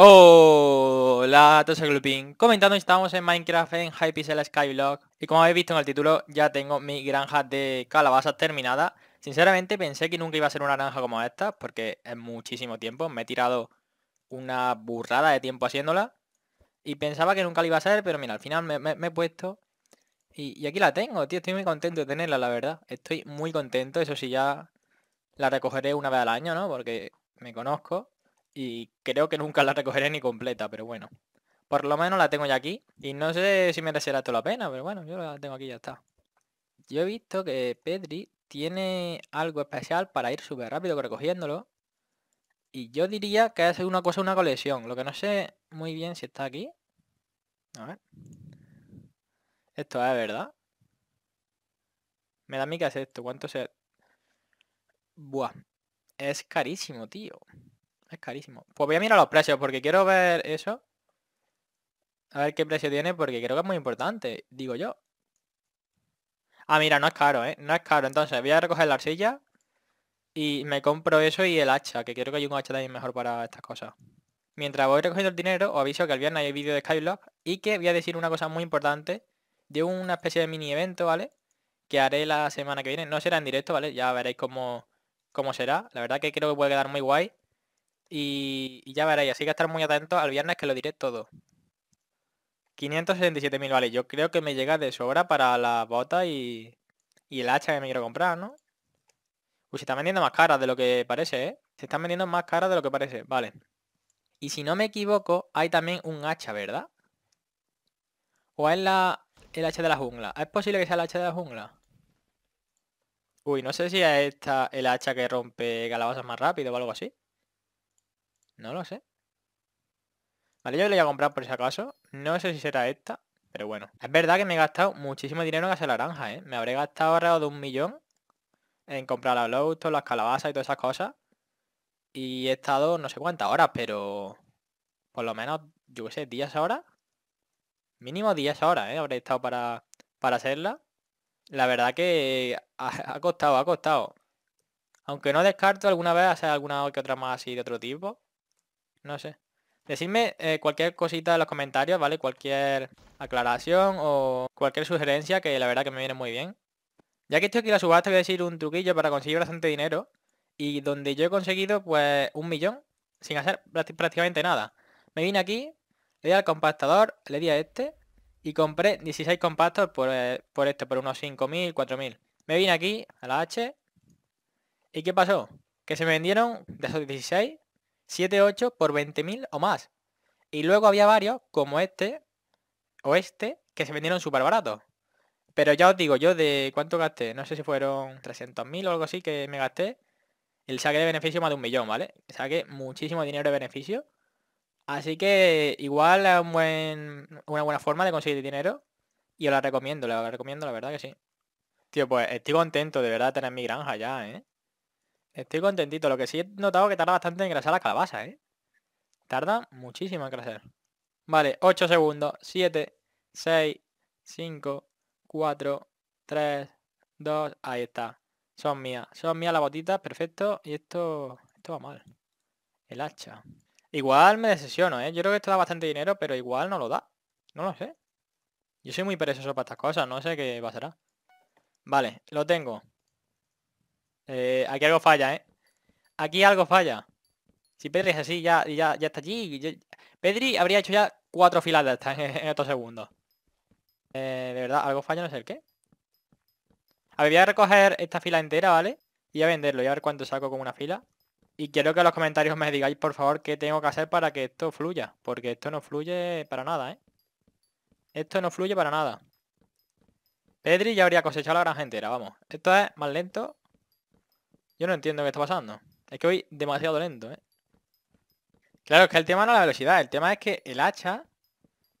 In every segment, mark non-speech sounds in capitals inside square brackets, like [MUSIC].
Hola a todos el grupín Comentando estamos en Minecraft en Hypixel Skyblock Y como habéis visto en el título ya tengo mi granja de calabazas terminada Sinceramente pensé que nunca iba a ser una granja como esta Porque es muchísimo tiempo, me he tirado una burrada de tiempo haciéndola Y pensaba que nunca la iba a ser, pero mira, al final me, he puesto y, y aquí la tengo, tío, estoy muy contento de tenerla, la verdad Estoy muy contento, eso sí ya la recogeré una vez al año, ¿no? Porque me conozco y creo que nunca la recogeré ni completa, pero bueno. Por lo menos la tengo ya aquí y no sé si merecerá toda la pena, pero bueno, yo la tengo aquí y ya está. Yo he visto que Pedri tiene algo especial para ir súper rápido recogiéndolo. Y yo diría que hace una cosa, una colección. Lo que no sé muy bien si está aquí. A ver. Esto es verdad. Me da a que esto. ¿Cuánto se...? Buah. Es carísimo, tío. Es carísimo. Pues voy a mirar los precios porque quiero ver eso. A ver qué precio tiene porque creo que es muy importante, digo yo. Ah, mira, no es caro, ¿eh? No es caro. Entonces voy a recoger la arcilla y me compro eso y el hacha, que creo que hay un hacha también mejor para estas cosas. Mientras voy recogiendo el dinero, os aviso que el viernes hay vídeo de Skyblock y que voy a decir una cosa muy importante de una especie de mini evento, ¿vale? Que haré la semana que viene. No será en directo, ¿vale? Ya veréis cómo, cómo será. La verdad que creo que puede quedar muy guay. Y, ya veréis, así que estar muy atentos al viernes que lo diré todo. 577.000, vale, yo creo que me llega de sobra para la bota y, el hacha que me quiero comprar, ¿no? Uy, se están vendiendo más caras de lo que parece, ¿eh? Se están vendiendo más caras de lo que parece, vale. Y si no me equivoco, hay también un hacha, ¿verdad? ¿O es el hacha de la jungla? ¿Es posible que sea el hacha de la jungla? Uy, no sé si es esta el hacha que rompe calabazas más rápido o algo así. No lo sé. Vale, yo le voy a comprar por si acaso. No sé si será esta, pero bueno. Es verdad que me he gastado muchísimo dinero en la naranja, ¿eh? Me habré gastado alrededor de un millón en comprar la lobos, las calabazas y todas esas cosas. Y he estado no sé cuántas horas, pero por lo menos, yo qué sé, días horas? Mínimo días ahora, ¿eh? Habré estado para, para hacerla. La verdad que ha, costado, ha costado. Aunque no descarto alguna vez hacer alguna que otra más así de otro tipo. No sé. Decidme eh, cualquier cosita en los comentarios, ¿vale? Cualquier aclaración o cualquier sugerencia que la verdad que me viene muy bien. Ya que estoy aquí la subasta voy a decir un truquillo para conseguir bastante dinero. Y donde yo he conseguido pues un millón sin hacer prácticamente nada. Me vine aquí, le di al compactador, le di a este y compré 16 compactos eh, por, este por esto, por unos 5.000, 4.000. Me vine aquí a la H. ¿Y qué pasó? Que se me vendieron de esos 16 7-8 por 20.000 o más. Y luego había varios, como este o este, que se vendieron súper baratos. Pero ya os digo, yo de cuánto gasté, no sé si fueron 300.000 o algo así que me gasté. El saque de beneficio más de un millón, ¿vale? Saqué muchísimo dinero de beneficio. Así que igual es una buena forma de conseguir dinero. Y os la recomiendo, la recomiendo, la verdad que sí. Tío, pues estoy contento de verdad de tener mi granja ya, ¿eh? Estoy contentito. Lo que sí he notado que tarda bastante en engrasar la calabaza, ¿eh? Tarda muchísimo en crecer. Vale, 8 segundos. 7, 6, 5, 4, 3, 2. Ahí está. Son mías. Son mías las botitas. Perfecto. Y esto... Esto va mal. El hacha. Igual me decepciono, ¿eh? Yo creo que esto da bastante dinero, pero igual no lo da. No lo sé. Yo soy muy perezoso para estas cosas. No sé qué pasará. Vale, lo tengo. Eh, aquí algo falla, ¿eh? Aquí algo falla. Si Pedri es así, ya, ya, está allí. Pedri habría hecho ya cuatro filas de estas [LAUGHS] en, estos segundos. Eh, de verdad, algo falla, no sé el qué. A ver, voy a recoger esta fila entera, ¿vale? Y a venderlo, y a ver cuánto saco con una fila. Y quiero que en los comentarios me digáis, por favor, qué tengo que hacer para que esto fluya. Porque esto no fluye para nada, ¿eh? Esto no fluye para nada. Pedri ya habría cosechado la granja entera, vamos. Esto es más lento yo no entiendo qué está pasando. Es que voy demasiado lento, ¿eh? Claro, es que el tema no es la velocidad. El tema es que el hacha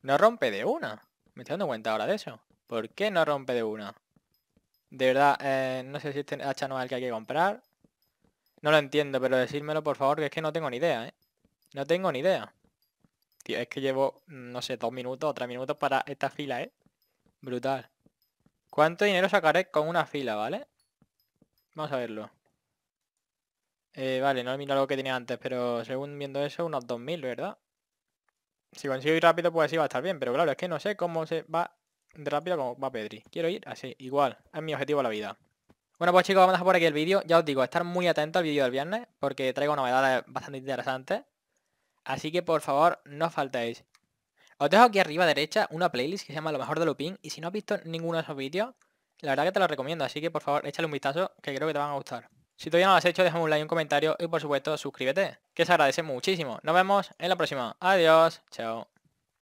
no rompe de una. Me estoy dando cuenta ahora de eso. ¿Por qué no rompe de una? De verdad, eh, no sé si este hacha no es el que hay que comprar. No lo entiendo, pero decírmelo por favor, que es que no tengo ni idea, ¿eh? No tengo ni idea. Tío, es que llevo, no sé, dos minutos o tres minutos para esta fila, ¿eh? Brutal. ¿Cuánto dinero sacaré con una fila, vale? Vamos a verlo. Eh, vale, no he mirado lo que tenía antes, pero según viendo eso, unos 2000, ¿verdad? Si consigo ir rápido, pues sí va a estar bien, pero claro, es que no sé cómo se va de rápido como va Pedri. Quiero ir así, igual, es mi objetivo a la vida. Bueno pues chicos, vamos a dejar por aquí el vídeo. Ya os digo, estar muy atento al vídeo del viernes porque traigo novedades bastante interesantes. Así que por favor, no faltéis. Os dejo aquí arriba a derecha una playlist que se llama Lo mejor de Lupin y si no has visto ninguno de esos vídeos, la verdad que te lo recomiendo, así que por favor échale un vistazo que creo que te van a gustar. Si todavía no lo has hecho, déjame un like, un comentario y por supuesto suscríbete, que se agradece muchísimo. Nos vemos en la próxima. Adiós, chao.